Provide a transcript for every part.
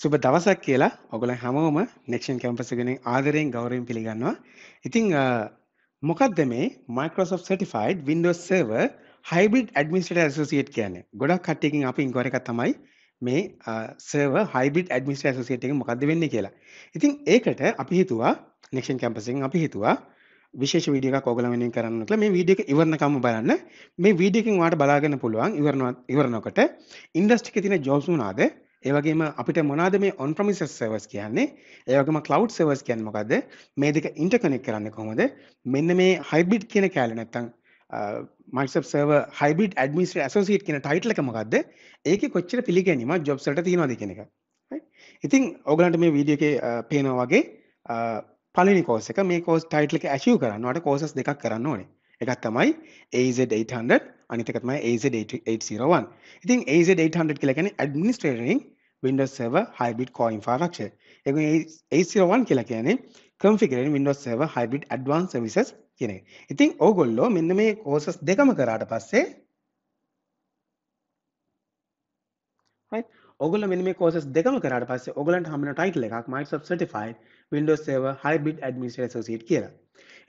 සුබ දවසක් කියලා ඔගොල හැමෝම නෙක්ෂන් කැම්පසගෙන ආදරයෙන් ගෞරයෙන් පිළිගන්නවා ඉතිං මොකක්ද මේ Microsoft certified Windows server hybrid administrator associate කියන ගොඩක් කට්ටකින් අපි ඉංගොරක තමයි මේ සර්ව හයිබිඩ් ඇඩමිස්ට ඇසසිේට එක මොකක්ද වෙන්න කියලා ඉතිං ඒකට අපි හිතුවා නෙක්ෂන් කැම්පසින් අපි හිතුවා විශේෂ විඩිය කෝගල වෙනින් කරන්නට මේ විඩියක ඉවරණකම බලන්න මේ වීඩියකින් වාට බලාගන්න පුළුවන් ඉවරනවා ඉවරනොකට ඉන්ඩස්ටික තින ජෝසුනාද ඒවගේම අපිට මොනාද මේ ඔන් ප්‍රමිසස් සර්වස් කියන්නේ ඒවගේම කලව් සර්වස් කියන් මොකක්ද මේ දෙක ඉන්ටකනෙක් කරන්න කොහොමද මෙන්න මේ හයිබිට් කියන කෑල නැත්තං මයිසප් සර්ව හයිබිට ඇඩමිස්ට ඇසෝසිට කියන ටයිට්ලකමකක්ද ඒක කොච්චර පිළිගැනීම ජොබ්සට තියෙනවාද කෙනෙක ඉතින් ඔගලන්ට මේ වීඩියක පේනවා වගේ පලනි කෝස එක මේ කෝස් ටයිට්ලක ඇශව කරන්නට කෝසස් දෙකක් කරන්න ඕනේ එකත් තමයි AZ800 අනිතකත්මයි AZ801 ඉතින් AZ800 කියලකැන ඇඩමිනිස්ටේටරින් Windows Server Hybrid Core Infrastructure. ඒක 801 කියලා කියන්නේ Configuring Windows Server Hybrid Advanced Services කියන එක. ඉතින් ඕගොල්ලෝ මෙන්න මේ courses දෙකම කරාට පස්සේ right ඔගොල්ලෝ මෙන්න මේ courses දෙකම කරාට පස්සේ ඔයගලන්ට හම්බෙන title එකක් Microsoft Certified Windows Server Hybrid Administrator Associate කියලා.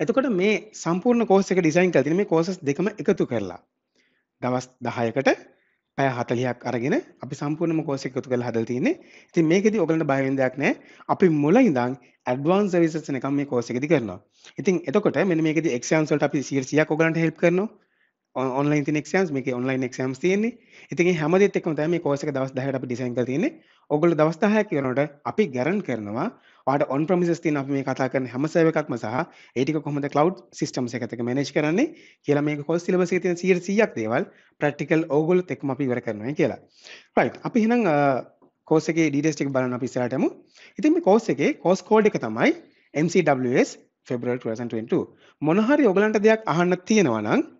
එතකොට මේ සම්පූර්ණ course එක design කරලා තියෙන මේ courses දෙකම එකතු කරලා දවස් 10කට පැය 40ක් අරගෙන අපි සම්පූර්ණම කෝස් එක එකතු කරලා හදලා තියෙන්නේ. ඉතින් මේකෙදි ඔයගලන්ට බය වෙන්න දෙයක් නැහැ. අපි මුල ඉඳන් ඇඩ්වාන්ස් සර්විසස් එකක් මේ කෝස් එකේදී කරනවා. ඉතින් එතකොට මෙන්න මේකෙදි එක්සෑම්ස් වලට අපි 100ක් ඔයගලන්ට හෙල්ප් කරනවා. ඔන්ලයින් තින එක්ෂම්ස් මේක ඔන්ලයින් එක්ෂම්ස් තියෙන්නේ ඉතින් හැම දෙත් එක්කම තමයි මේ කෝස් එක දවස් 10ට අපි ඩිසයින් කරලා තියෙන්නේ. ඔයගොල්ලෝ දවස් 10ක් කරනකොට අපි ගැරන් කරනවා ඔයාලට on premises තියෙන අපි මේ කතා කරන හැම සර්වර් එකක්ම සහ ඒ ටික කොහොමද cloud systems එකකට manage කරන්නේ කියලා මේක කෝස් syllabus එකේ තියෙන 100ක් දේවල් practical ඕගොල්ලොත් එක්කම අපි ඉවර කරනවා කියලා. right අපි එහෙනම් කෝස් එකේ details ටික බලන්න අපි ඉස්සරහට යමු. ඉතින් මේ කෝස් එකේ course code එක තමයි MCWS February 2022. මොන හරි ඔයගලන්ට දෙයක් අහන්න තියෙනවා නම්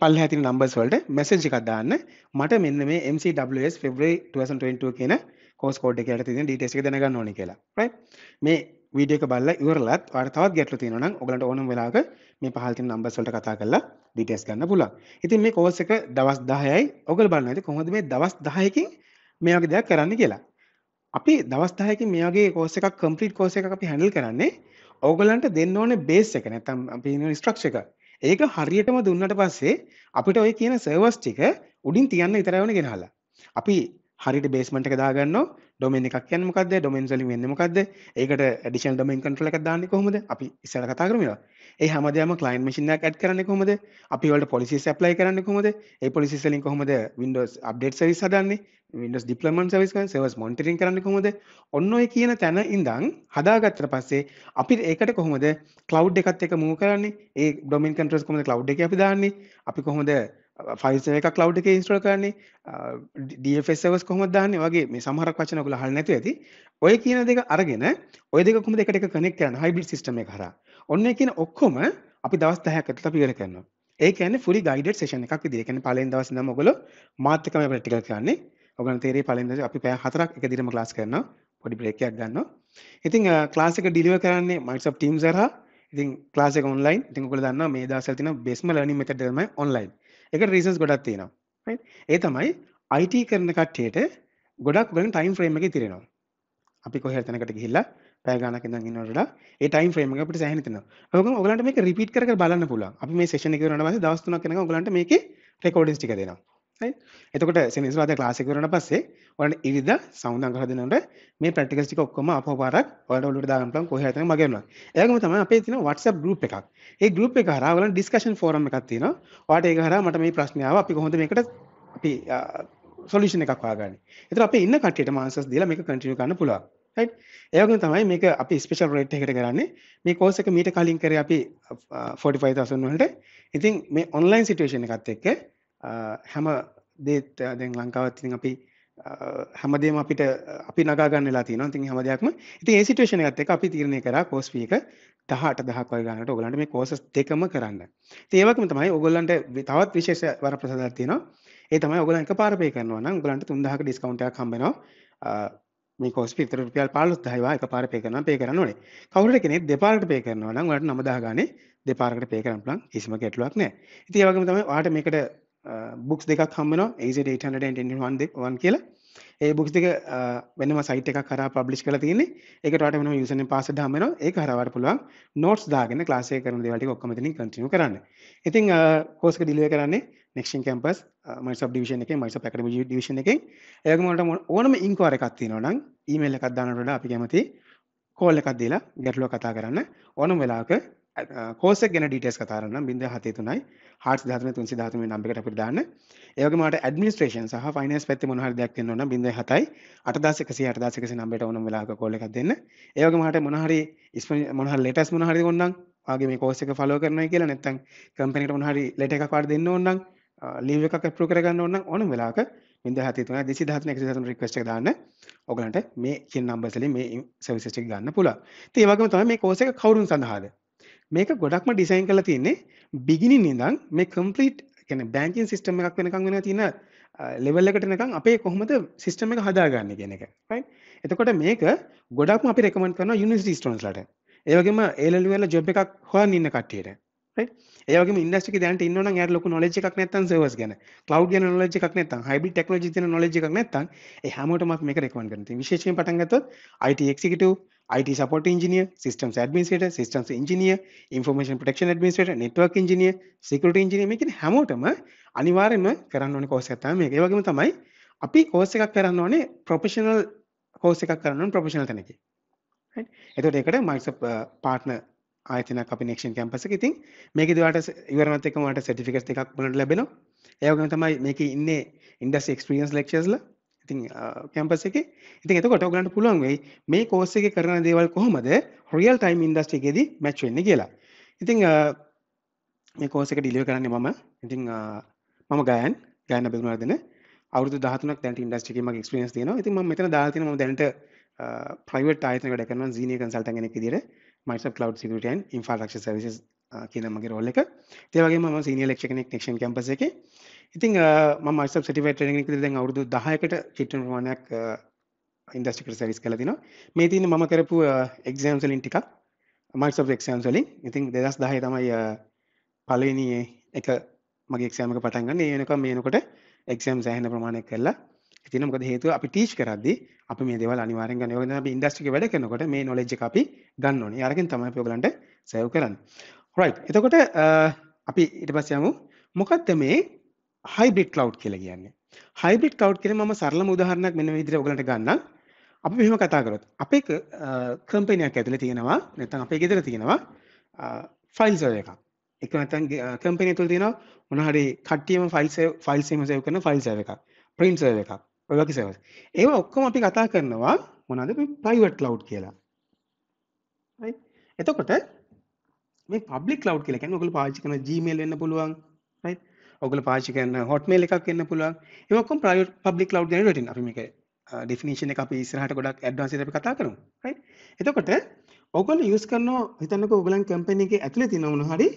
පල් හැතින නම්බස් වලට මැසජ් එකක් දාන්න මට මෙන්න මේ MCWS ෆෙබ්‍රයි 2022 කියන කෝස් කෝඩ් එක යට තියෙන ඩීටේල්ස් එක දැනගන්න ඕනේ කියලා. රයිට්. මේ වීඩියෝ එක බලලා ඉවරලත් ඔයාලට තවත් ගැටලු තියෙනවා නම් ඔයගලන්ට ඕනම වෙලාවක මේ පහල තියෙන නම්බර්ස් වලට කතා කරලා ඩීටේල්ස් ගන්න පුළුවන්. ඉතින් මේ කෝස් එක දවස් 10යි. ඔයගල බලන්න ඇති කොහොමද මේ දවස් 10කින් මේ වගේ දෙයක් කරන්න කියලා. අපි දවස් 10කින් මේ වගේ කෝස් එකක් කම්ප්ලීට් කෝස් එකක් අපි හැන්ඩල් කරන්නේ ඕගලන්ට දෙන්න ඕනේ බේස් එක නැත්නම් අපි කියන ස්ට්‍රක්චර් එක. ඒක හරියටම දුන්නට පස්සේ අපිට ඔය කියන සර්වස් ටික උඩින් තියන්න විතරයි ඕනේ ගෙනහලා. අපි හරියට බේස්මන්ට් එක දාගන්නවා. ඩොමේන් එකක් කියන්නේ මොකද්ද? ඩොමේන්ස් වලින් වෙන්නේ මොකද්ද? ඒකට ඇඩිෂනල් ඩොමේන් කන්ට්‍රෝල් එකක් දාන්නේ කොහොමද? අපි ඉස්සරහ කතා කරමු ඒවා. ඒ හැමදේම ක්ලයන්ට් මැෂින් එකක් ඇඩ් කරන්නේ කොහොමද? අපි වලට පොලිසිස් ඇප්ලයි කරන්නේ කොහොමද? ඒ පොලිසිස් වලින් කොහොමද Windows update service හදන්නේ? Windows deployment service එකෙන් servers monitoring කරන්නේ කොහොමද? ඔන්න ඔය කියන තැන ඉඳන් හදාගත්තට පස්සේ අපි ඒකට කොහොමද cloud එකත් එක්ක move කරන්නේ? ඒ domain controllers කොහොමද cloud එකේ අපි දාන්නේ? අපි කොහොමද ෆයිල් uh, සර්වර් එකක් cloud එකේ install කරන්නේ? Uh, DFS servers කොහොමද දාන්නේ? වගේ මේ සමහරක් වචන ඔයගොල්ලෝ අහලා නැතුව ඇති. ඔය කියන දෙක අරගෙන ඔය දෙක කොහොමද එකට එක connect කරන්නේ hybrid system එක හරහා. ඔන්න ඔය කියන ඔක්කොම අපි දවස් 10ක් ඇතුළත අපි ඉගෙන ගන්නවා. ඒ කියන්නේ fully guided session එකක් විදිහට. කියන්නේ පළවෙනි දවසේ ඉඳන් ඔයගොල්ලෝ මාත් එක්කම අපිට ටිකක් කරන්නේ. ඔගලන් තේරේ පලෙන්ද අපි පෑ හතරක් එක දිරම ලාස් කරන පොඩි බ්‍රේකයක් ගන්න ඉතින් ලාසික ඩිලිව කරන්නේ මයිසප් ටීම් සරහ ඉතින් ලාසික ඔන්ලයින් ඉතින් ඔගල දන්න මේ දසල් තින බෙස්ම ලනි මෙතටම ඔන්ලයින් එක රීසස් ගොඩක් තියෙනවා ඒ තමයි අයිට කරන කට්ටේට ගොඩක් ගලින් ටයිම් ්‍රේම එක තිරෙනවා අපි කොහ තැනකට ගිහිල්ලා පෑගනක ඉන්නට ඒ ටයිම් ්‍රේම අපට සහහිතන ඔක ඔගලට මේ රිපිට කර බලන්න පුල අපි මේ ේෂණ කරන දස්තුන කන ගලට මේක රෙකෝඩිස්ටික දෙනවා එතකොට සෙනසුරාද ක්ලාස් එක කරන පස්සේ ඔයාලට ඉරිදා සවුන්ඩ් අංක හදනකොට මේ ප්‍රැක්ටිකල්ස් ටික ඔක්කොම අපෝ පාරක් ඔයාලට ඔලුවට දාගන්න පුළුවන් කොහේ හරි තමයි මගේ යනවා. ඒගොම තමයි අපේ තියෙන WhatsApp group එකක්. ඒ group එක හරහා ඔයාලට discussion forum එකක් තියෙනවා. ඔයාලට ඒක හරහා මට මේ ප්‍රශ්නේ ආවා අපි කොහොමද මේකට අපි සොලිෂන් එකක් හොයාගන්නේ. ඒතර අපේ ඉන්න කට්ටියටම answers දීලා මේක continue කරන්න පුළුවන්. right? ඒවගේ තමයි මේක අපි ස්පෙෂල් රේට් එකකට කරන්නේ මේ කෝස් එක මීට කලින් කරේ අපි 45000 වලට ඉතින් මේ ඔන්ලයින් සිටුේෂන් එකත් එක්ක හැම දේත් දැන් ලංකාවත්තින් අපි හැමදේම අපිට අපි නගාගන්නලා තින ති හැම දෙයක්ම ඉති ඒ සිටුවේෂන ගත්ත එක අපි තිරණය කර කෝස්පියක තහට දහක් වගන්නට ඔගලන්ට මේ කෝසස් දෙකම කරන්න ඒවකම තමයි ඔගොල්ලන්ට තවත් විශේෂ වර ප්‍රසදත්තියනවා ඒ තමයි ඔගලන්ක පාරපය කරනවා ගලන්ට තුන්දහක ඩිස්කවන්ටක් කම්බෙනවා මේ කෝස් පිතර රුපියල් පාලොස් දහයිවා එක පාර පේ කරන පේ කරන්න ඕනේ කවුරට කෙනෙක් දෙපාරට පේ කරනවා නම් ඔයාලට නම දහ ගානේ දෙපාරකට පේ කරන්න පුළුවන් කිසිම ගැටලුවක් නැහැ ඉතින් ඒ වගේම තමයි ඔයාලට මේකට බුක්ස් දෙකක් හම්මන ඒසටහන්න් දෙවන් කියලා ඒ බුක්ස් දෙක වෙනම සයිට එක කර පබ්ලි් කල තියන්නේ එකට වෙන යසන පස හමන ඒ හරවර පුළුවන් නෝට්ස් දාගෙන ලාසය කරන දෙවලට ඔක්කමතිින් කටිනු කරන්න ඉතින් කෝස්ක දිලුව කරන්නේ නෙක්ෂන් කැම්පස් මයි සබ්ිවිෂන එක මයිස පැකරම ිවිෂන එක ඒකමට ඕනම ඉංකවාර එකක්ති නොනම් ඊමල්ල එකක්දානට අපි කැමති කෝල්ල එකක් දීලා ගැටලෝ කතා කරන්න ඕනම් වෙලාක කෝසක් ගැන ඩීටස් කතාරන්න බිඳ හතේ තුනයි හට දහන තුන්සි දහතුම නම්බිකට අපිට දාන්න ඒකමට ඇඩමිස්ට්‍රේෂන් සහ ෆයිනස් පැත්ති මොහර දෙයක් දෙන්නවන බිඳ හතයි අටදසකසි අටදසකසි නම්බට ඕන ලාක කෝලක් දෙන්න ඒකමට මොනහරි ඉස් මොහර ලෙටස් මොහරි ගොන්නම් ආගේ මේ කෝසක ෆලෝ කරන කියලා නැත්තන් කම්පනට මොහරි ලෙට එකක් පාට දෙන්න ඕන්නම් ලීව එකක් ප්‍රු කරගන්න ඕන්න ඕන වෙලාක ඉද හතිතුන දෙසි දහන ක්ෂසන රික්වස්ට දාන්න ඔගලන්ට මේ කිය නම්බසල මේ සවිසචක් ගන්න පුලා ඒවගේ තම මේ කෝසක කවරුන් සඳහාද මේක ගොඩක්ම ඩිසයින් කළ තියන්නේ බිගිනි නිදං මේ කම්පලීට් කැන බෑංකින් සිිටම එකක් වෙනකං වෙන තින ලෙවල්ලකටනකං අපේ කොහොමද සිිස්ටම එක හදාගන්න ගෙනක පයි එතකොට මේක ගොඩක් අපි රෙකමන් කරන යුනිස්ට ස්ටන්ස්ලට ඒවගේම ඒලල්වෙල ජොබ් එකක් හවා ඉන්න කට්ටියට ඒගේ ඉන්දස්ි දැට ඉන්න ඇරලක නොලජ එකක් නැතන් සවස් ගැන ලව් ගන නොලජ එකක් නැතන් හයිබි ටෙක්නෝජි නොලජ එකක් නැතන් හමටමක් මේක රෙකවන් කරන විශේෂෙන් පටන්ගත අයිටක්කට IT support engineer, systems administrator, systems engineer, information protection administrator, network engineer, security engineer මේ කියන්නේ හැමෝටම අනිවාර්යයෙන්ම කරන්න ඕනේ course එකක් තමයි මේක. ඒ වගේම තමයි අපි course එකක් කරන්න ඕනේ professional course එකක් කරන්න ඕනේ professional තැනකේ. right? එතකොට ඒකට Microsoft uh, partner ආයතනයක් අපි නෙක්ෂන් කැම්පස් එකේ. ඉතින් මේකේදී ඔයාලට ඉවරනත් එක්කම ඔයාලට certificates එකක් බලන්න ලැබෙනවා. ඒ වගේම තමයි මේකේ ඉන්නේ industry experience lectures ලා ඉතින් කැම්පස එක ඉතින් එතකොට ඔයගලන්ට පුළුවන් වෙයි මේ කෝස් එකේ කරන දේවල් කොහොමද රියල් ටයිම් ඉන්ඩස්ට්‍රි එකේදී මැච් වෙන්නේ කියලා. ඉතින් මේ කෝස් එක ඩිලිවර් කරන්නේ මම. ඉතින් මම ගයන් ගයන බෙදුනරදෙන අවුරුදු 13ක් දැනට ඉන්ඩස්ට්‍රි එකේ මගේ එක්ස්පීරියන්ස් තියෙනවා. ඉතින් මම මෙතන දාලා තියෙනවා මම දැනට ප්‍රයිවට් ආයතන වැඩ කරනවා සීනියර් කන්සල්ටන්ට් කෙනෙක් විදිහට Microsoft Cloud Security and Infrastructure Services කියන මගේ රෝල් එක. ඒ වගේම මම සීනියර් ලෙක්චර් කෙනෙක් නෙක්ෂන් කැම්පස් එකේ. ඉතිං ම ස ටිවට ටෙනෙක් දැන් අවුදු දහයකට චිට්ටන ප්‍රමාණයක් ඉන්දස්ටිකට සැරිස් කල තින මේ තින ම කරපු එක්ෂම්සලින් ටික් මයික් එක්ෂම්සලින් ඉතින් දෙදස් දහය තමයි පලනයේ එක මගේ එක්ෂෑමක පටන්ගන්න ඒනක මේනකොට එක්ෂම් සෑහන ප්‍රමාණයක් කරලා ඉතින මොකද හේතුව අපි ටීච් කරද්දි අපි මේ දෙවල් අනිවාරෙන් ගන්න යෝග ඉන්දස්ටික වැඩ කරනකොට මේ නොලෙජ් අපි ගන්න ඕනේ අරකින් තමයි පයෝගලන්ට සැව් කරන්න හොයි එතකොට අපි ඉට පස්සයමු මොකක්ද මේ හයිබ්‍රිඩ් කලව් කියලා කියන්නේ හයිබ්‍රිඩ් කව් කියන ම සරල මුදාහරණයක් මෙන විදිර ගලට ගන්න අපි මෙහම කතාකරොත් අපේ කම්පනයක් ඇතුළ තියෙනවා නැතන් අපේ ගෙදර තියෙනවා ෆයිල් සය එකක් එක නැතන් කම්පනය තුළ තියෙන මොනහරි කට්ටියම ෆයිල්ස ෆයිල්සේම සයව කරන ෆයිල් සය එකක් ප්‍රින් සය එකක් ඔයකි සව ඒ ඔක්කොම අපි කතා කරනවා මොනද ප්‍රයිවට් ලව් කියලා එතකොට මේ පබ්ලික් ලව් කියලා කියන්නේ ඔගොල්ලෝ පාවිච්චි කරන Gmail වෙන්න පුළුවන් right ඔගල පාචි කරන්න හොට්මේල් එකක් එන්න පුළුවන් එමකොම් ප්‍රයි පබ්ලික් ලව් ගැන ටන අපිමික ඩිෆිනිශන එක අපි ඉස්රහට ගොඩක් ඇඩ්වාන්සි අපි කතා කරමු එතකොට ඔගොල යස් කරන හිතන්නක ඔගලන් කම්පැනිගේ ඇතුල තිනවුණු හරි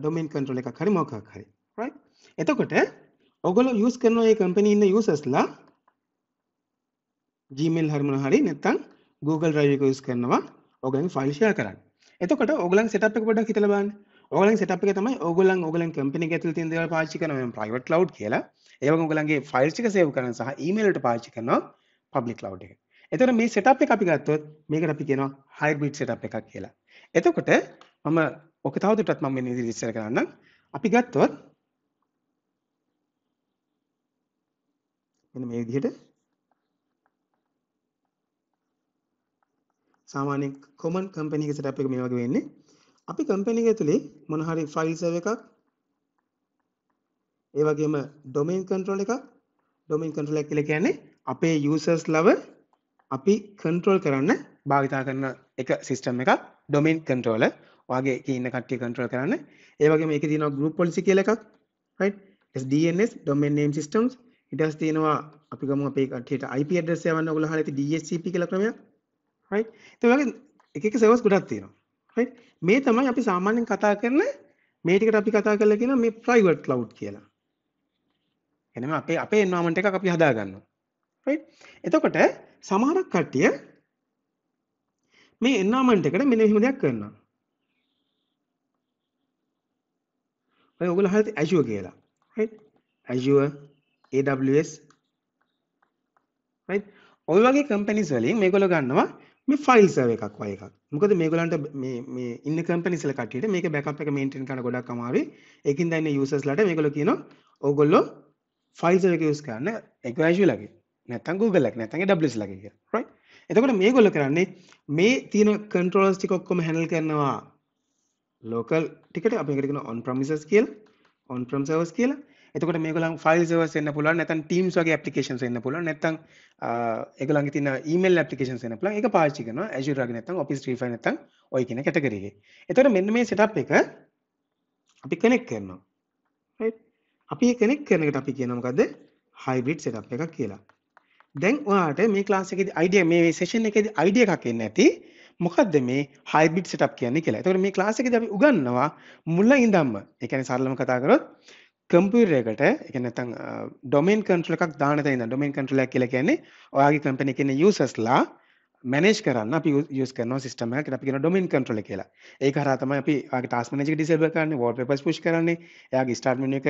ඩොමෙන් කන්ට්‍රල එක හරි මොකක් හරි එතකොට ඔගොල යස් කරනවා ඒ කම්පැනි ඉන්න යසස්ලා ජීමල් හරමුණ හරි නැත්තං Google රයක යස් කරනවා ඔගන් ෆයිල්ෂය කරන්න එතකට ඔගලන් සටප් එක ගොඩක් හිතලබන්න ඔගලන් සටප් එක තමයි ඔගලන් ඔගලන් කම්පිනි ඇතුල තින් දේවල් පාවිච්චි කරනවා ප්‍රයිවට් cloud කියලා ඒවග ඔගලන්ගේ ෆයිල්ස් එක සේව් කරන සහ email එකට පාවිච්චි කරනවා public cloud එක. එතකොට මේ setup එක අපි ගත්තොත් මේකට අපි කියනවා hybrid setup එකක් කියලා. එතකොට මම ඔක තවදුරටත් මම මෙන්න ඉදිරියට ඉස්සර කරන්නම්. අපි ගත්තොත් මෙන්න මේ විදිහට සාමාන්‍ය කොමන් කම්පැනි එක setup එක මේ වගේ වෙන්නේ. අපි කම්පැනි එක ඇතුලේ මොන හරි ෆයිල් සර්වර් එකක් ඒ වගේම ඩොමේන් කන්ට්‍රෝල් එකක් ඩොමේන් කන්ට්‍රෝල් එක කියලා කියන්නේ අපේ යූසර්ස් ලව අපි කන්ට්‍රෝල් කරන්න භාවිතා කරන එක සිස්ටම් එකක් ඩොමේන් කන්ට්‍රෝලර් වගේ ඉන්න කට්ටිය කන්ට්‍රෝල් කරන්න ඒ වගේම මේකේ තියෙනවා group policy කියලා එකක් right DNS domain name systems ඊට පස්සේ තියෙනවා අපි ගමු අපේ කට්ටියට IP address යවන්න ඔයගොල්ලෝ හරියට DHCP කියලා ක්‍රමයක් right ඒ වගේ එක එක සර්වර්ස් ගොඩක් තියෙනවා right මේ තමයි අපි සාමාන්‍යයෙන් කතා කරන මේ ටිකට අපි කතා කරලා කියන මේ private cloud කියලා එනම අපේ අපේ environment එකක් අපි හදා ගන්නවා right එතකොට සමහරක් කට්ටිය මේ environment එකට මෙන්න මෙහෙම දෙයක් කරනවා ඔය ඔයගොල්ලෝ හරියට Azure කියලා. right? Azure, AWS right? ඔය වගේ companies වලින් මේගොල්ලෝ ගන්නවා මේ ෆයිල් සර්ව එකක් වගේ එකක්. මොකද මේගොල්ලන්ට මේ මේ ඉන්න කම්පැනිස් වල කට්ටියට මේක බෑකප් එක මේන්ටේන් කරන්න ගොඩක් අමාරුයි. ඒකින් දැන් යූසර්ස් ලට මේගොල්ලෝ කියනවා ඕගොල්ලෝ ෆයිල් සර්ව එක යූස් කරන්න එක Azure ලගේ. නැත්තම් Google ලගේ නැත්තම් AWS ලගේ කියලා. right? එතකොට මේගොල්ලෝ කරන්නේ මේ තියෙන කන්ට්‍රෝලර්ස් ටික ඔක්කොම හැන්ඩල් කරනවා ලෝකල් ටිකට අපි එකට කියන on premises කියලා on prem servers කියලා. එතකට මේගලන් ෆයිල් සවස් එන්න පුළුවන් නැතන් ටීම්ස් වගේ පපිකේන් එන්න පුළුවන් නැතන් එකගලන් තින ඊමල් පපිකේන් එන්න පුළන් එක පාචි කරන ඇජුරග නැතන් ඔපිස් ්‍රී නැතන් ඔය කියන කැටකරගේ එතට මෙන්න මේ සිටප් එක අපි කනෙක් කරනවා අපි කෙනෙක් කරනකට අපි කියනමකද හයිබිට් සිටප් එකක් කියලා දැන් ඔයාට මේ ලාසක අයිඩිය මේ සේෂන් එකද අයිඩිය එකක් එන්න ඇති මොකක්ද මේ හයිබිට් සිටප් කියන්නේ කියලා එතකට මේ ලාසක අපි උගන්නවා මුල්ල ඉඳම්ම එකන සරලම කතා කරොත් කම්පරකට එකනතං ඩොමන් කන්ට්‍රලක් දානතයින්න ඩොමන් කටලක් කියල කියන්නේ ඔයාගේ කම්පන කියන යසස්ලා මැනේජ් කරන්න අපි යස් කරන සිටමයක් අපි කියෙන ඩොමන් කට්‍රල කියලා ඒ හරතම අපි ටස් මනජ ිසල් කරන්න ෝට පස් පුෂ් කරන්නේ යාගේ ස්ටාර්මන එක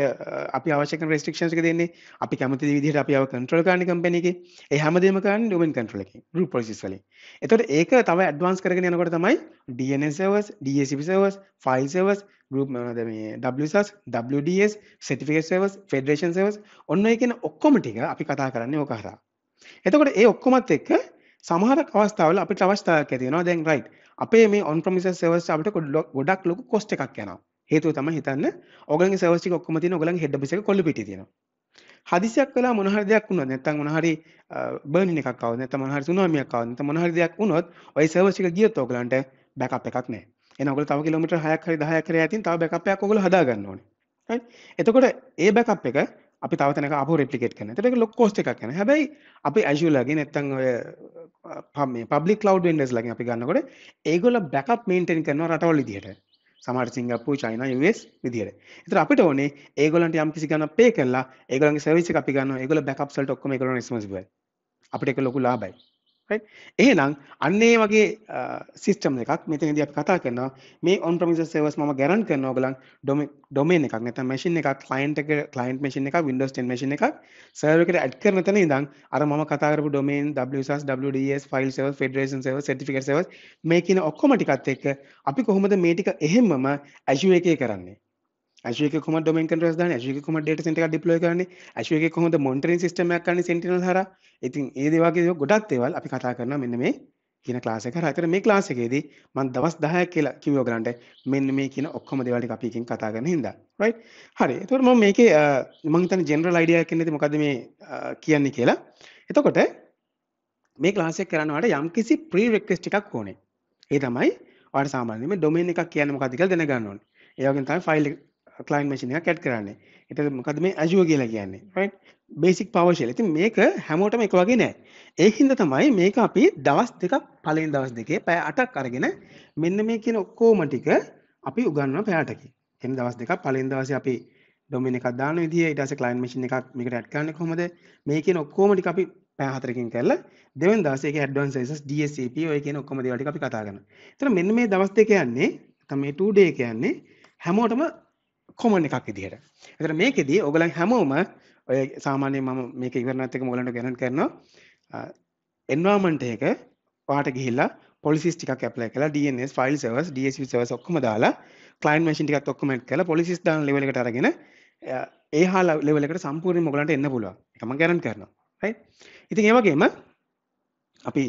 අපි අවශ්‍යක රෙස්ටික්ෂන්ක දෙන්නේ අපි කැමති විදිහට අපිාව කට්‍රල් කරන කම්පැනක හමදම කරන්න ඩොමන් කට්‍රලක රු පොසිස්ල එතොට ඒක තව ඩවන්ස් කරගෙන යනකොට තමයි ඩනසවස් ඩසවස් ෆයිල්සවස් ගරුප් මේ ඩස් ඩස් සටිෆික සවස් ෆෙඩරේෂන් සවස් ඔන්න එකන ඔක්කොම ටික අපි කතා කරන්නේ ඕකහර එතකොට ඒ ඔක්කොමත් එක්ක සමහර අවස්ථාවල අපි අවස්ථාවක් ඇතිනවා දැන් රයිට් අපේ මේ ඔන් ප්‍රමිස සවස් අපට කොඩ්ලොක් ගොඩක් ලොකු කොස්ට එකක් යන හේතුව තම හිතන්න ඔගන් සවස්ි ඔක්කම තින ගොලන් හෙඩ්ික කොල්ල පිටි තියෙන හදිසියක් වෙලා මොනහර දෙයක් වුණොත් නැත්නම් මොනහරි බර්න් එකක් ආවොත් නැත්නම් මොනහරි සුනාමියක් ආවොත් නැත්නම් මොනහරි දෙයක් වුණොත් ওই සර්වර් එක ගියොත් ඔයගලන්ට බෑකප් එකක් නැහැ එන ඔගල තව කිලමිට හයක් හරි දහයක් කර ඇතින් තව බැකපයක් ඔගල හදාගන්න ඕනේ එතකොට ඒ බැකප් එක අපි තවතනක අප රෙපිකෙට් කන තක ලොක් කෝස්ට එකක් කන හැබයි අපි ඇජුලගේ නැත්තන් ඔය පම පබ්ලි ලව් ෙන්ඩස් ලගේ අපි ගන්නකොට ඒගොල බැකප් මේන්ටෙන් කරන රටවල් දිට සමට සිංගපපු චයින යස් විදිර එත අපට ඕනේ ඒගොලන්ට යම් කිසි ගන්න පේ කරලා ඒගලන් සවිච අපි ගන්න ඒගොල බැකප්සල්ට ඔක්කම එකරන ස්මස්බ අපට එක ලොකු ලාබයි එහෙනම් අන්නේ වගේ සිස්ටම් එකක් මෙතනදී අපි කතා කරනවා මේ on premises servers මම ගැරන්ට් කරනවා ඔයගලන් domain එකක් නැත්නම් machine එකක් client එක client machine එකක් windows 10 machine එකක් server එකට add කරන තැන ඉඳන් අර මම කතා කරපු domain wsas wds file server federation server certificate servers මේ කියන ඔක්කොම ටිකත් එක්ක අපි කොහොමද මේ ටික එහෙම්මම azure එකේ කරන්නේ ඇශක කොම ඩොමෙන් කන්ටරස් දාන ඇශක කොම ඩේට සෙන්ට එකක් ඩිප්ලොයි කරන්නේ ඇශක කොහොමද මොනිටරින් සිස්ටම් එකක් කරන්නේ සෙන්ටිනල් හරහා ඉතින් ඒ දේ වගේ ගොඩක් දේවල් අපි කතා කරනවා මෙන්න මේ කියන ක්ලාස් එක හරහා. ඒතර මේ ක්ලාස් එකේදී මම දවස් 10ක් කියලා කිව්ව ඔයගලන්ට මෙන්න මේ කියන ඔක්කොම දේවල් ටික අපි එකෙන් කතා කරන හින්දා. right? හරි. ඒතර මම මේකේ මම හිතන්නේ ජෙනරල් අයිඩියා එකක් එන්නේ මොකද්ද මේ කියන්නේ කියලා. එතකොට මේ ක්ලාස් එක කරනවාට යම්කිසි ප්‍රී රික්වෙස්ට් එකක් ඕනේ. ඒ තමයි ඔයාලට සාමාන්‍යයෙන් මේ ඩොමේන් එකක් කියන්නේ මොකක්ද කියලා දැනගන්න ඕනේ. ඒ වගේම තමයි ෆයිල් එක අටලයින් මසින කැට් කරන්න එට මොකද මේ ඇජුව කියලා කියන්නේ බේසික් පවශල ඇති මේක හැමෝටම එක වගේ නෑ ඒහින්ද තමයි මේක අපි දවස් දෙක පලෙන් දවස් දෙකේ පෑ අටක් අරගෙන මෙන්න මේ කියන ඔක්කෝමටික අපි උගන්න පෑටකි එම දවස් දෙක පලෙන් දවස අපි ඩොමිනික දාන විදිහ ඉටස ලයින් මසින එකක් මේකට ඇට් කරන්න කොමද මේක ඔක්කෝමටි අපි පැහතරකින් කරල දෙවන් දවසේ ඇඩවන් සේසස් DSCP ඔය කියන ඔක්කොම දේවල්ටි අපි කතා කරන තර මෙන්න මේ දවස් දෙක යන්නේ තමයි 2 ඩේ කියන්නේ හැමෝටම කොමන් එකක් විදිහට. එතකොට මේකෙදී ඔයගලන් හැමෝම ඔය සාමාන්‍යයෙන් මම මේක ඉවරනත් එක ඔයගලන්ට ගණන් කරනවා එන්වයරන්මන්ට් එක පාට ගිහිල්ලා පොලිසිස් ටිකක් ඇප්ලයි කරලා DNS file servers DSP servers ඔක්කොම දාලා ක්ලයින්ට් මැෂින් ටිකක් ඔක්කොම ඇඩ් කරලා පොලිසිස් දාන ලෙවල් එකට අරගෙන ඒ හා ලෙවල් එකට සම්පූර්ණයෙන්ම ඔයගලන්ට එන්න පුළුවන්. ඒක මම ගණන් කරනවා. right? ඉතින් ඒ වගේම අපි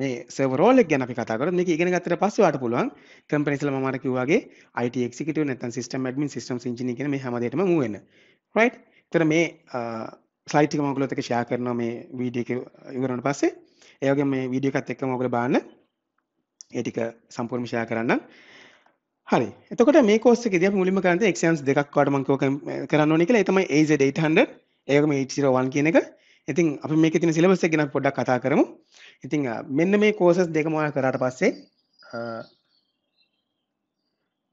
මේ සවරෝලෙක් ගැන කතර මේ ඉගෙන ගතර පස්සවාට පුළුවන් කම්පනිසල මරකිවගේ අයිටක්කට නැතන් සිටම ඩමින් සිටම් සිංජිනි කියන හමදටම මුවෙන රයි් තර මේ ස්ලයිටික මගලොතක ශයා කරන මේ වීඩියක ඉවරට පස්සේ ඒගේ මේ වීඩියකත් එක්ක මොගල බාන්න ඒටික සම්පර්මිෂය කරන්න හරි එතකට මේ කෝස්ස ද මුලිම කරන්න එක්ෂන්ස් දෙකක් කාඩමංකෝ කරන්න ඕනෙ කියලා එතම ඒජ 800 ඒකම 801 කියන එක ඉතින් අපි මේක තින සිලබස් එක ගැන පොඩ්ඩක් කතා කරමු. ඉතින් මෙන්න මේ කෝසස් දෙකම ඔයාලා කරාට පස්සේ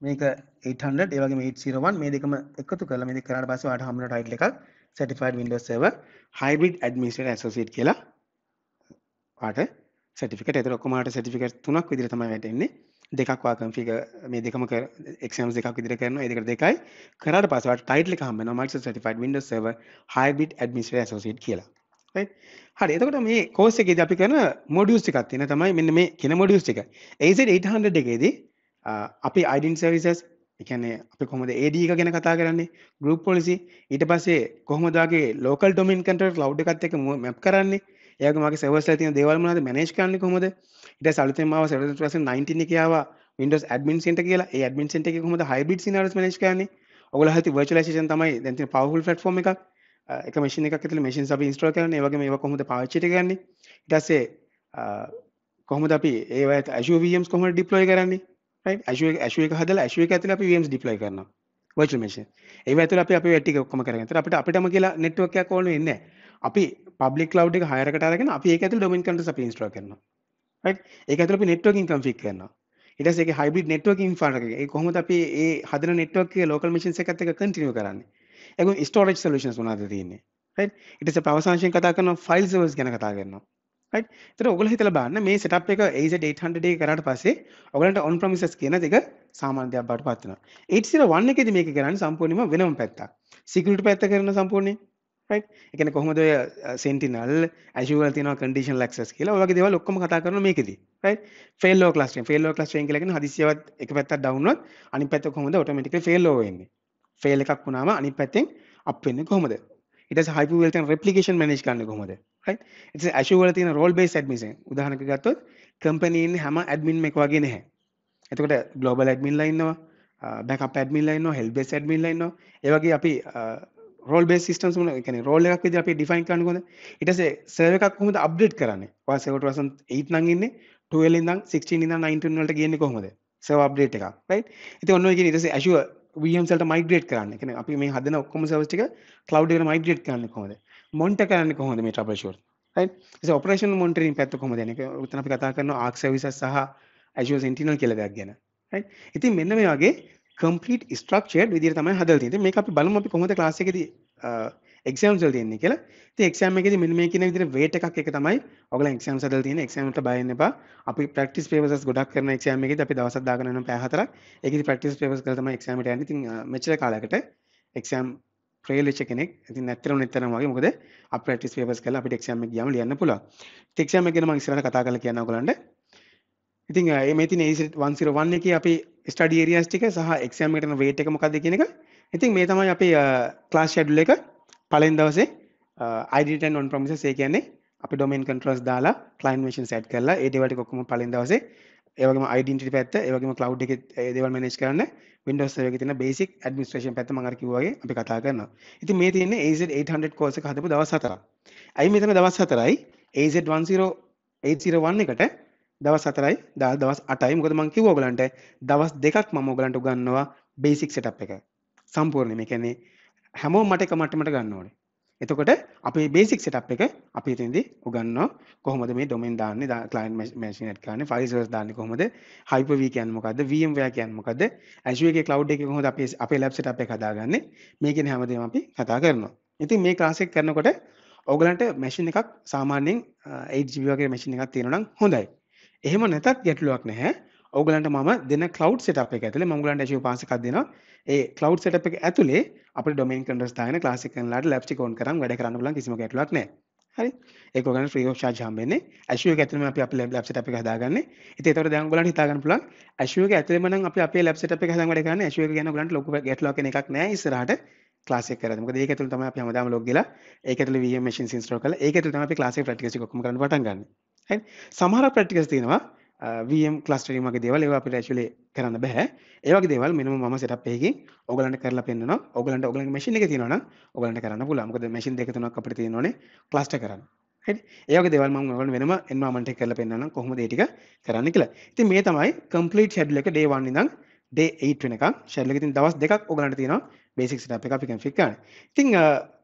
මේක 800 ඒ වගේම 801 මේ දෙකම එකතු කරලා මේ දෙක කරාට පස්සේ ඔයාලට හම්බෙන ටයිටල් එකක් Certified Windows Server Hybrid Administrator Associate කියලා ඔයාලට සර්ටිෆිකේට් ඒතර ඔක්කොම ඔයාලට සර්ටිෆිකේට් තුනක් විදිහට තමයි වැටෙන්නේ. දෙකක් ඔයා කන්ෆිගර් මේ දෙකම එක්සම්ස් දෙකක් විදිහට කරනවා. ඒ දෙකට දෙකයි කරාට පස්සේ ඔයාලට ටයිටල් එක හම්බ වෙනවා Microsoft Certified Windows Server Hybrid Administrator Associate කියලා. හරි එතකොට මේ කෝස් එකේදී අපි කරන මොඩියුල්ස් ටිකක් තියෙනවා තමයි මෙන්න මේ කියන මොඩියුල්ස් ටික. AZ 800 එකේදී අපි ඩෙන්ටි සර්විසස් ඒ කියන්නේ අපි කොහොමද AD එක ගැන කතා කරන්නේ group policy ඊට පස්සේ කොහොමද වාගේ local domain controller cloud එකත් එක්ක map කරන්නේ ඒ වගේම වාගේ servers වල තියෙන දේවල් මොනවද manage කරන්නේ කොහොමද ඊට පස්සේ අලුතෙන්ම ආව 7.19 එකේ ආවා Windows admin center කියලා ඒ admin center එකේ කොහොමද hybrid scenarios manage කරන්නේ ඔයගොල්ලෝ හිතේ virtualization තමයි දැන් තියෙන powerful platform එකක් එක මශි එක ඇතුල මශන් සබ ඉස්ට්‍ර කරන වගේ මේ කොහොද පාචිට කරන්නේ ටස්සේ කොහොමද අපි ඒවත් ඇශවම් කොම ඩිප්ලොය කරන්නේ ඇශුව හද ඇශුව ඇතුල අපි වම් ඩිප්ලයි කරන වර්මේෂ ඒ ඇතුල අප වැටි කොම කරගත අපට අපිටම කියලා නෙට්වක කෝල ඉන්න අපි පබ්ලික් ලව් එක හයරකටරගෙන අපි ඇතු ඩොමින් කට සප ඉස්ට්‍ර කරන ඒ ඇතුල නෙට්වකින් කම්ෆික් කරන්න ඉටසේ හයිබි නෙට්වකින් ාරක කොහොම අපි ඒ හද නෙට්වක ලෝකල් මිෂන් එකත්තක කටිනිය කරන්නේ ඇගු ස්ටෝරජ් සලෂන් වනාද තියන්නේ ඉටස පවසංශයෙන් කතා කරන ෆයිල් සවස් ගැන කතා කරනවා තර ඔගල හිතල බන්න මේ සටප් එක ඒසටේ කරට පසේ ඔගලට ඔන් ප්‍රමිසස් කියන දෙක සාමාන්‍යයක් බට පත්වන ඒසිර වන්න එකෙද මේක කරන්න සම්පූර්ණම වෙනම පැත්තක් සිකලට පැත්ත කරන සම්පූර්ණය එකන කොහොමද සෙන්ටිනල් ඇසුව තින කඩිෂන් ලක්සස් කියලා වගේ දෙව ලොක්කම කතා කරන මේකෙද ෙල්ලෝ ලස්ට ෙල්ලෝ ලස් ෙන් ලෙන හදිසිවත් එක පැත්ත ඩවන්ලොත් අනි පැත්ත කොහොද ටමටික ෙල්ලෝවෙන්නේ ෆේල් එකක් වුණාම අනිත් පැත්තෙන් අප් වෙන්නේ කොහොමද ඊට පස්සේ හයිපර් වල තියෙන රෙප්ලිකේෂන් මැනේජ් කරන්න කොහොමද right ඊට පස්සේ Azure වල තියෙන role based admin උදාහරණයක් ගත්තොත් කම්පැනි ඉන්නේ හැම admin එක වගේ නැහැ එතකොට global admin ලා ඉන්නවා backup admin ලා ඉන්නවා help desk admin ලා ඉන්නවා ඒ වගේ අපි රෝල් බේ සිිටම් න කන රෝල් එකක් විදි අපි ඩිෆයින් කරන්න කොද ඉටසේ සර්ව එකක් හොමද අප්ඩේට් කරන්න වාසවට වසන් ඒත් නගන්න ටල්ලදම් ක් ට ගන්න කොහොමද සව අප්ඩේට් එක රයි එති ඔන්න ගෙන ඉටස ඇශුව වම්සල්ට මයිග්‍රේට් කරන්න එකන අපි මේ හදන ඔක්කොම සවස්ටික කලව්ඩ මයිග්‍රේට් කරන්න කොද මොන්ට කරන්න කොහොද මේ ටබශෝ ඔපරේෂන් මොන්ටරින් පැත්ත කොම දෙන උත්තන අපි කතා කරන ආක්ෂවිස සහ ඇජෝ සෙන්ටිනල් කෙලදක් ගැන ඉතින් මෙන්න මේ වගේ කම්පලීට ස්ට්‍රක්ෂර් විදිර තමයි හදල් තිේ මේ අපි බලම අපි කොමද ලාසකද එක්ෂම්ස් වල තියෙන්නේ කියලා. ඉතින් එක්ෂම් එකේදී මෙන්න මේ කියන විදිහට වේට් එකක් එක තමයි ඔයගොල්ලෝ එක්ෂම්ස් හදලා තියෙන එක්ෂම් වලට බය වෙන්න එපා. අපි ප්‍රැක්ටිස් පේපර්ස් ගොඩක් කරන එක්ෂම් එකේදී අපි දවසක් දාගෙන යනවා පැය හතරක්. ඒකේදී ප්‍රැක්ටිස් පේපර්ස් කරලා තමයි එක්ෂම් එකට යන්නේ. ඉතින් මෙච්චර කාලයකට එක්ෂම් ්‍රේලච කෙනෙක් ති නැතරම නිතරම වගේ මොකද අපටිස් පේපස් කල අපි ටක්ෂම ගම ලියන්න පුල තෙක්ෂම ගෙන මංසර කතා කල කියන්න කොලන්ට ඉතින් මේති ඒසි වන්සිර වන්න එක අපි ස්ටඩියරියස්ටික සහ එක්ෂම් එකටන වේට් එක මොකක්ද කියනක ඉතින් මේ තමයි අපි ක්ලාස් ෂඩ්ල එක පලෙන් දවසේ අයිඩටන් ඔන් ප්‍රමිස ඒ කියන්නේ අප ඩොමෙන් කන්ට්‍රස් දාලා කලයින් වේෂන් සැට් කරලා ඒඩවලට කොක්ම පලින් දවසේ ඒවගේ අයිඩන්ටි පැත් ඒවගේ කලව් එක ඒදවල් මනේ් කරන්න ින්ඩෝස් එක තින බේසික් ඩමිස්ට්‍රේෂන් පැත් මඟකිවගේ අපි කතා කරන්න ඉති මේ තියන්න ඒස 800 කෝස හතපු දවස් හතර ඇයි මෙතන දවස් හතරයි ඒස 101 එකට දවස් හතරයි දා දවස් අටයි මොකද මං කිව්ව ඔයගලන්ට දවස් දෙකක් මම ඔයගලන්ට උගන්වනවා බේසික් සෙටප් එක සම්පූර්ණ මේ කියන්නේ හැමෝ මට එක මට්ටමට ගන්න ඕනේ. එතකොට අපේ බේසික් සෙටප් එක අපි එතෙන්දී උගන්වනවා කොහොමද මේ ඩොමේන් දාන්නේ ක්ලයන්ට් මැෂින් එකක් ගන්න ෆයිල් සර්වර්ස් දාන්නේ කොහොමද Hyper-V කියන්නේ මොකද්ද VMware කියන්නේ මොකද්ද Azure එකේ cloud එකේ කොහොමද අපේ අපේ lab setup එක හදාගන්නේ මේ කියන හැමදේම අපි කතා කරනවා. ඉතින් මේ ක්ලාස් එක කරනකොට ඔයගලන්ට මැෂින් එකක් සාමාන්‍යයෙන් 8GB වගේ මැෂින් එකක් තියෙනවා නම් හොඳයි. එහෙම නැතත් ගැටලුවක් නැහැ. ඔගලන්ට ම දෙන කලව් සට එක ඇතුල මගලන්ට ශ පාසකක් දෙන ඒ කලව් සට එක ඇතුලේ අප ඩොමෙන් කන්ඩ ස්ථාන ලාසිකන්ලට ලැප්ිකෝන් කර වැඩ කරන්න ල කිසිම ටලක්න හරි ඒකගන ්‍රියෝෂා ජාමන ඇශුව ඇතුම අප අප ලබ්ට අප හදාගන්න එත තොර දංගල හිතාගන්න පුලන් ඇශුව ඇතුලම අප අප ලබ්ට අප හද වැඩගන්න ඇශුව ගන ගලට ලොක ගැටලක් එකක් නෑ ස්රට ලාසික කරම ඒකතු තම අප හමදාම ලොගල ඒකතු විය මශන් සිස්ටරෝකල ඒකතු තම අපි ලාසික ප්‍රටික ොම කරන්න පටන්ගන්න සමහර ප්‍රටිකස් තිෙනවා වම් කලස්ටරින් වගේ දේවල් ඒවා අපිට ඇක්චුලි කරන්න බෑ ඒ වගේ දේවල් මෙන්න මම සෙටප් එකකින් ඔයගලන්ට කරලා පෙන්නනවා ඔයගලන්ට ඔයගලන්ගේ මැෂින් එක තියෙනවා නම් ඔයගලන්ට කරන්න පුළුවන් මොකද මැෂින් දෙක තුනක් අපිට තියෙනෝනේ ක්ලස්ටර් කරන්න හරි ඒ වගේ දේවල් මම ඔයගලන්ට වෙනම එන්වයරන්මන්ට් එක කරලා පෙන්නනවා කොහොමද ඒ ටික කරන්න කියලා ඉතින් මේ තමයි කම්ප්ලීට් ෂෙඩියුල් එක ඩේ 1 ඉඳන් ඩේ 8 වෙනකම් ෂෙඩියුල් එක ඉතින් දවස් දෙකක් ඔයගලන්ට තියෙනවා බේසික් සෙටප් එක අපි කන්ෆිග් කරන්න ඉතින්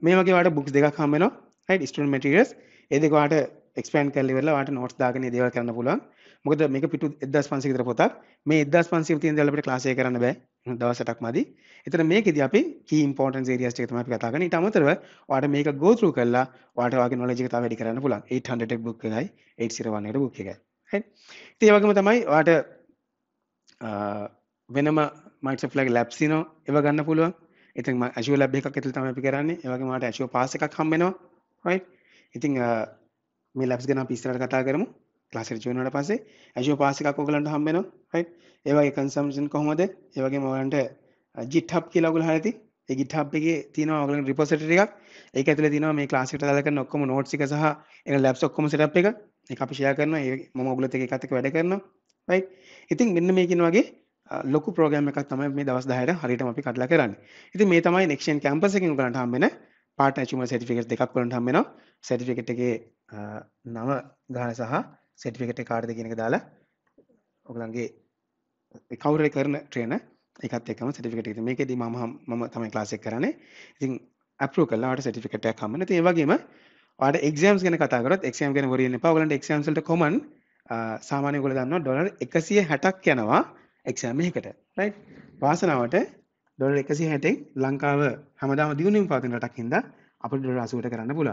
මේ වගේ වාට බුක්ස් දෙකක් හම් වෙනවා හරි ස්ටුඩන්ට් මැටීරියල්ස් ඒ දෙක වාට එක්ස්පෑන්ඩ් කරලා ඉවරලා වාට නෝට්ස් දාගෙන දේවල් කරන්න පුළුවන් මොකද මේක පිටු 1500 විතර පොතක් මේ 1500 තියෙන දේවල් අපිට ක්ලාස් එක කරන්න බෑ දවසටක් මදි එතන මේකෙදී අපි key importance areas ටික තමයි අපි කතා කරන්නේ ඊට අමතරව ඔයාලට මේක go through කරලා ඔයාලට ඔයාගේ knowledge එක තව වැඩි කරන්න පුළුවන් 800 එක book එකයි 801 එකට book එකයි හරි ඉතින් ඒ වගේම තමයි ඔයාලට වෙනම මයිට්ස් ෆ්ලැග් ලැබ්ස් ඉනෝ ඒව ගන්න පුළුවන් ඉතින් ඇෂුව ලැබ් එකක් ඇතුළේ තමයි අපි කරන්නේ ඒ වගේම ඔයාලට ඇෂුව පාස් එකක් හම්බ වෙනවා රයිට් ඉතින් මේ ලැබ්ස් ගැන අපි ඉස්සරහට කතා කරමු ක්ලාස් එකට ජොයින් වුණාට පස්සේ Azure Pass එකක් ඔයගලන්ට හම්බ වෙනවා right ඒ වගේ consumption කොහොමද ඒ වගේම ඔයගලන්ට GitHub කියලා ඔයගොල්ලෝ හරි ඒ GitHub එකේ තියෙනවා ඔයගලන්ට repository එකක් ඒක ඇතුලේ තියෙනවා මේ ක්ලාස් එකට දාලා කරන ඔක්කොම notes එක සහ ඒක labs ඔක්කොම setup එක ඒක අපි share කරනවා ඒ මම ඔයගලත් එක්ක එකත් එක්ක වැඩ කරනවා right ඉතින් මෙන්න මේ කියන වගේ ලොකු ප්‍රෝග්‍රම් එකක් තමයි මේ දවස් 10ට හරියටම අපි කඩලා කරන්නේ. ඉතින් මේ තමයි නෙක්ෂන් කැම්පස් එකෙන් උගලන්ට හම්බෙන පාර්ට් ඇචීව්මන්ට් සර්ටිෆිකේට් දෙකක් උගලන්ට හම්බ වෙනවා. සර්ටිෆිකේට් එකේ නම ගාන සහ සටිෆිකට කාර්ද කියනක දාලා ඔගලන්ගේ කවර කරන ට්‍රේන එකත් එකම සටිකට මේකෙද ම ම තමයි ලාසෙක් කරන ඉතින් අපපරු කලාට සටිකට කමන ඒවගේම ක්ම් ගෙන කතර ක්ම් ගෙන ර පවලට ක්ම්සට කොමන් සාමානය ගොල දන්න ඩොලර් එකසිය හැටක් යනවා එක්ෂෑම එකට රයි වාසනාවට ඩොල් එකසි හැටෙක් ලංකාව හමදාම දියුණින් පාතින රටක් හිදා අප ඩරසුවට කරන්න පුල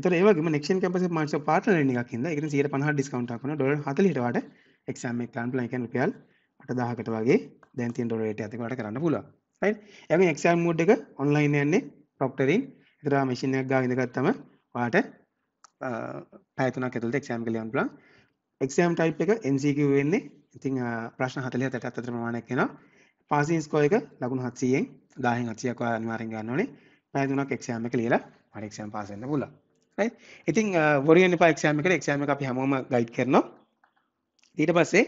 එතර ඒවගේ නෙක්ෂන් කැපස මාස පාට එකක් හිද එක සියට පහ ඩිස්කවන්ට කන ො හතලටවට එක්ෂම කන් ලකන් පියල් අට දාහකට වගේ දැන්තින් ඩොරට ඇතිකට කරන්න පුල ඇම එක්ෂම් මෝඩ් එක ඔන්ලයින් යන්නේ ප්‍රොක්ටරින් එතරා මිශිනයක් ගා ඉඳගත්තම වාට පැතුනක් ඇතුල එක්ෂම් කලියන් පුලන් එක්ෂම් ටයි් එක එන්සික වෙන්නේ ඉතිං ප්‍රශ්න හතලය තට අතත්‍රමාණක් කෙනවා පාසින්ස්කෝයක ලකුණු හත්සියෙන් දාහන් අත්සියක්වා අනිවාරෙන් ගන්නනේ පැය තුනක් එක්සෑම් එක ලියලා මට එක්සෑම් පාස් වෙන්න පුළුවන්. right? ඉතින් worry වෙන්න එපා එක්සෑම් එකට එක්සෑම් එක අපි හැමෝම ගයිඩ් කරනවා. ඊට පස්සේ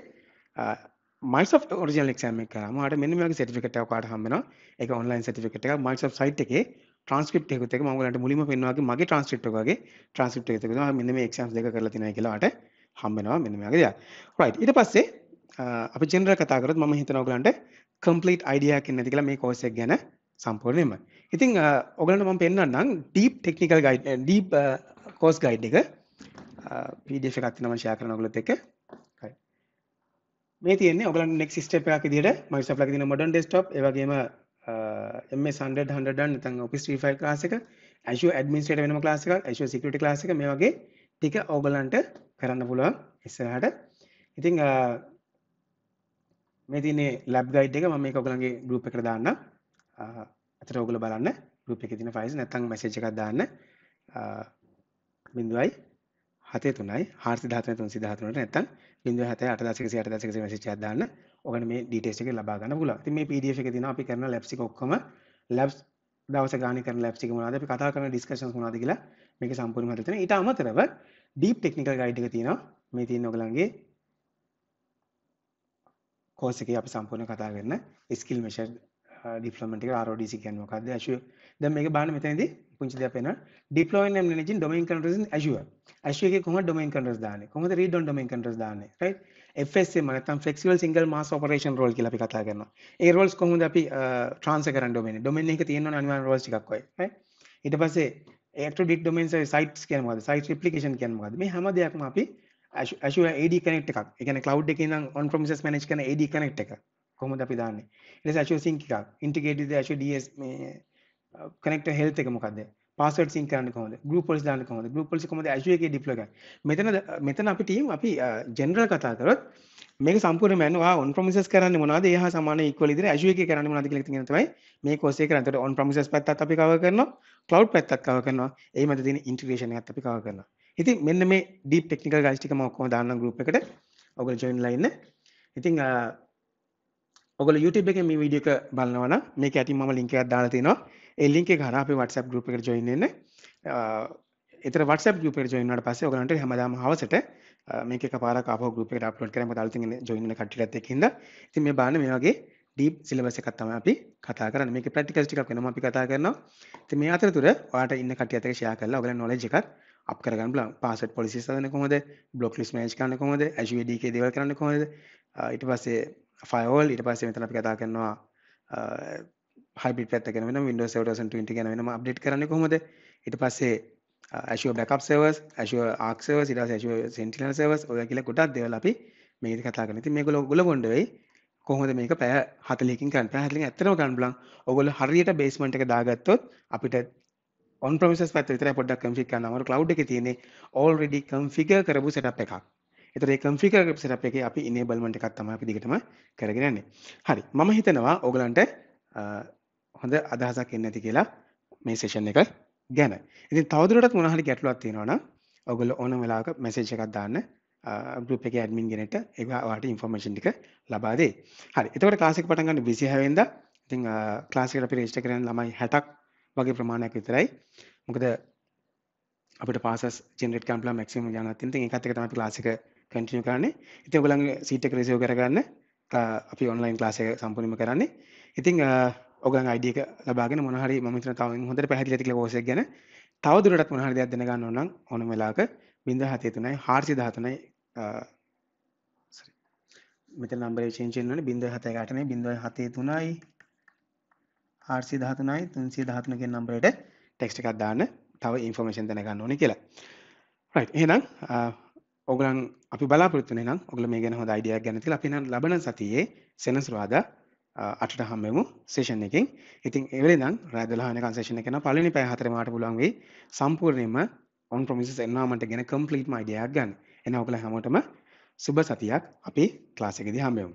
මයිසොෆ් ඔරිජිනල් එක්සෑම් එක කරාම ඔයාලට මෙන්න මේ වගේ සර්ටිෆිකේට් එකක් ඔයාලට හම්බ වෙනවා. ඒක ඔන්ලයින් සර්ටිෆිකේට් එකක් මයිසොෆ් සයිට් එකේ ට්‍රන්ස්ක්‍රිප්ට් එකකුත් එක මම ඔයාලන්ට මුලින්ම පෙන්වවාගේ මගේ ට්‍රන්ස්ක්‍රිප්ට් එක වගේ ට්‍රන්ස්ක්‍රිප්ට් එකක තියෙනවා මෙන්න මේ එක්සෑම්ස් දෙක කරලා තියෙනවා කියලා ඔයාලට හම්බ වෙනවා මෙන්න මේ වගේ දේවල්. right ඊට පස්සේ අපි ජෙනරල් කතා කරොත් මම හිතනවා ඔයාලන්ට complete idea එකක් නැති කියලා මේ course එක ගැන සම්පූර්ණයෙන්ම. ඉතිං ඔගලට මම පෙන්න්නම් deep technical guide deep course guide එක පීඩේෂ එකක්තිනම ශයා කරන ගොලොත් එක මේ තියන ඔගල නෙක් ස්ටප එකක් දිට මයිස ලක් දින මොඩන් ඩෙස්ටප් ඒවගේම හ තන් ඔපිස් ්‍රීෆයි ලාසික ඇශු ඇඩමිස්ට වෙන ලාසික ඇශු සිකට ලාසික මේ වගේ ටික ඕගලන්ට කරන්න පුළුවන් එස්සහට ඉතිං මේ තිනේ ලැබ් ගයිඩ් එක මම මේ ඔගලන්ගේ ගරුප් එක දාන්න ඇතර ඔගල බලන්න ගුප් එක තින ෆයිස් නැතන් මැසේජ එකක් දාන්න බිඳුවයි හතේ තුනයි හාර්සි ධාතන තුන් සිධාතුනට නැතන් බිඳුව හත අට දසක සියට දසක මැසේජ් දාන්න ඔගන මේ ඩීටේල්ස් එක ලබා ගන්න පුළුවන්. ඉතින් මේ PDF එකේ තියෙන අපි කරන ලැබ්ස් එක ඔක්කොම ලැබ්ස් දවස ගාන කරන ලැබ්ස් එක මොනවද අපි කතා කරන ඩිස්කෂන්ස් මොනවද කියලා මේක සම්පූර්ණයෙන්ම හදලා තියෙනවා. ඊට අමතරව ඩීප් ටෙක්නිකල් ගයිඩ් එක තියෙනවා. මේ තියෙන ඔයගලන්ගේ කෝස් එකේ අපි සම්පූර්ණ කතා කරන ස්කිල් මෙෂර් ඩිපලමට uh, රෝඩිසි කියන්න මොකක්ද ඇශුව ද මේ බාන මෙතනද පුංචි දෙපෙන ඩිපලෝන් නජ ඩොමන් කටරස් ඇශුව ඇශුව කොම ඩොමන් කටරස් දාන කොම රීඩ ඩොමන් කටරස් දාන මනතම් flexible single master operation role කියලි කතා uh, කරන්න ඒ රෝල්ස් කොහොද අපි ට්‍රන්ස කරන් ඩොමෙන ඩොමෙන් එක තියෙන අනිවන් රෝල් එකක්ොයි ඊට පස්සේ ඒට ඩික් ඩොමෙන් සයිට් කියනවාද සයිට රිපලිකේෂන් කියනවාද මේ හැම දෙයක්ම අපි ඇශුව ඒඩ කනෙක්් එකක් එකන කලව් එක ොන් ප්‍රමිසස් මනච් කන ඒඩ කනෙක්් එකක් කොහොමද අපි දාන්නේ ඊට පස්සේ Azure Sync එකක් integrated Azure DS මේ connector health එක මොකද්ද password sync කරන්න කොහොමද group policy දාන්න කොහොමද group policy කොහොමද Azure එකේ deploy කරන්නේ මෙතන මෙතන අපි team අපි general කතා කරොත් මේක සම්පූර්ණ මෑන ඔයා on premises කරන්නේ මොනවද ඒ හා සමාන equal ඉදිරිය Azure එකේ කරන්නේ මොනවද කියලා කියන තමයි මේ course එක කරන්නේ. ඒතකොට on premises පැත්තත් අපි cover කරනවා cloud පැත්තත් cover කරනවා ඒ මැද තියෙන integration එකත් අපි cover කරනවා. ඉතින් මෙන්න මේ deep technical guys ටික මම ඔක්කොම දාන්නම් group එකට. ඔයගොල්ලෝ join ලා ඉන්න. ඉතින් ඔගොල්ලෝ YouTube එකේ මේ වීඩියෝ එක බලනවා නම් මේක ඇටින් මම link එකක් දාලා තිනවා. ඒ link එක හරහා අපේ WhatsApp group එකට join වෙන්න. එතන WhatsApp group එකට join වුණාට පස්සේ ඔයගලන්ට හැමදාම හවසට මේක එකපාරක් ආපහු group එකට upload කරලා මොකද අලුතින් join වෙන කට්ටියත් එක්ක ඉඳලා. ඉතින් මේ බාන මේ වගේ ඩීප් සිලබස් එකක් තමයි අපි කතා කරන්නේ. මේකේ ප්‍රැක්ටිකල්ස් ටිකක් වෙනවා අපි කතා කරනවා. ඉතින් මේ අතරතුර ඔයාලට ඉන්න කට්ටියත් එක්ක share කරලා ඔයගලන්ගේ knowledge එකක් අප කරගන්න බලන්න පාසට් පොලිසිස් හදන්න කොහොමද බ්ලොක් ලිස් මැනේජ් කරන්න කොහොමද Azure AD එකේ දේවල් කරන්න කොහොමද ඊට පස්සේ ෆයිෝල් ඉට පස්ස මෙතන අපි කතා කරනවා හබි පැත්තගෙන ින්ඩ සවටසන් ට ගැන වෙනම අප්ඩේට් කරන කොමද ඉට පස්සේ ඇශෝ බැකප් සවස් ඇශෝ ආක්සව සිට ශෝ සෙන්ටිනල් සවස් ඔය කියල කොටත් දෙවල අපි මේක කතා නති මේ ගොල ගොල ගොඩවෙයි කොහොද මේක පෑ හතලිකින් කන් පැහලි ඇතන ගන් බ්ලන් ඔගොල හරියට බේස්මට එක දාගත්තොත් අපිට ඔන් ප්‍රමිස පත තර පොඩක් කම්ික් නමර ලව් එක තියනෙ ඕල් රෙඩි කම්ෆික කරපු සටප් එකක් එතර කම්ෆිකර සිරප් එක අපි ඉනේබල්මට එකක් තම අපි දිගටම කරගෙනන්නේ හරි මම හිතනවා ඔගලන්ට හොඳ අදහසක් එන්න ඇති කියලා මේ සේෂන් එක ගැන ඉති තවදුරටත් මොනහරි ගැටලුවත් තියෙනවන ඔගොල ඕන වෙලාක මැසේජ් එකක් දාන්න ගුප් එක ඇඩමින් ගෙනට ඒවාට ඉන්ෆර්මේෂන් ටික ලබාදේ හරි එතකට කාසික පටගන්න විසිහවෙන්ද ඉතිං ක්ලාසිකට අපි රේෂ්ට කරන ළමයි හැටක් වගේ ප්‍රමාණයක් විතරයි මොකද අපට පාස ජෙනට කම්පල මක්සිම ජනතින්ති එකතක තම ලාසික කටිය කරන්නේ ඉතින් ඔගලන්ගේ සීට කරසිෝ කරගන්න අපි ඔන්ලයින් ලාසය සම්පනම කරන්නේ ඉතිං ඔගන් අයිඩියක ලබාගෙන මොහරි මතර තව හොඳට පැහදිලතික ෝසක් ගැන තවදුරටත් මොහරි දෙයක් දෙනගන්න ඕනම් ඕන වෙලාක බිඳ හතේතුනයි හාර්සි ධාතනයි මෙත නම්බර ේෂෙන්චෙන්න්නන බිඳ හතයකටන බිඳ හතේ තුනයි හාර්සි ධාතනයි තුන්සේ ධාතනක නම්බරට ටෙක්ස්ට එකක් දාන්න තව ඉන්ෆෝර්මේෂන් දැනගන්න ඕනි කියලා එහනම් ඔගලන් අපි බලාපොරොත්තු වෙන නම් ඔගල මේ ගැන හොඳ අයිඩියක් ගන්න තියලා අපි නම් ලබන සතියේ සෙනසුරාදා අටට හම්බෙමු සේෂන් එකෙන් ඉතින් එවලේ නම් රෑදලහනක සේෂන එකන පලනි පැය හතරමට පුළුවන් වෙයි සම්පූර්ණයෙන්ම ඔන් ප්‍රමිසස් එන්වාමට ගැන කම්පලීට් මයිඩියක් ගන්න එන ඔගල හැමෝටම සුබ සතියක් අපි ක්ලාසිකදී හම්බෙමු